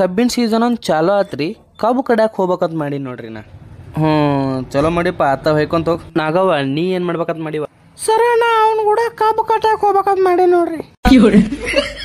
ಕಬ್ಬಿನ ಸೀಸನ್ ಒಂದು ಚಾಲೋ ಆತ್ರಿ ಕಬ್ಬು ಕಡ್ಯಾಕೆ ಹೋಗ್ಬೇಕಂತ ಮಾಡಿ ನೋಡ್ರಿ ನಾ ಹ್ಞೂ ಚಲೋ ಮಾಡಿಪ್ಪ ಆತ ಹೊಯ್ಕೊಂತ ಹೋಗಿ ನಾಗವ್ವ ನೀ ಏನು ಮಾಡ್ಬೇಕಂತ ಮಾಡಿವ ಸರ ನಾ ಅವ್ನು ಕೂಡ ಕಬ್ಬು ಕಟ್ಟಾಕ ಹೋಗ್ಬೇಕಂತ ಮಾಡಿ ನೋಡ್ರಿ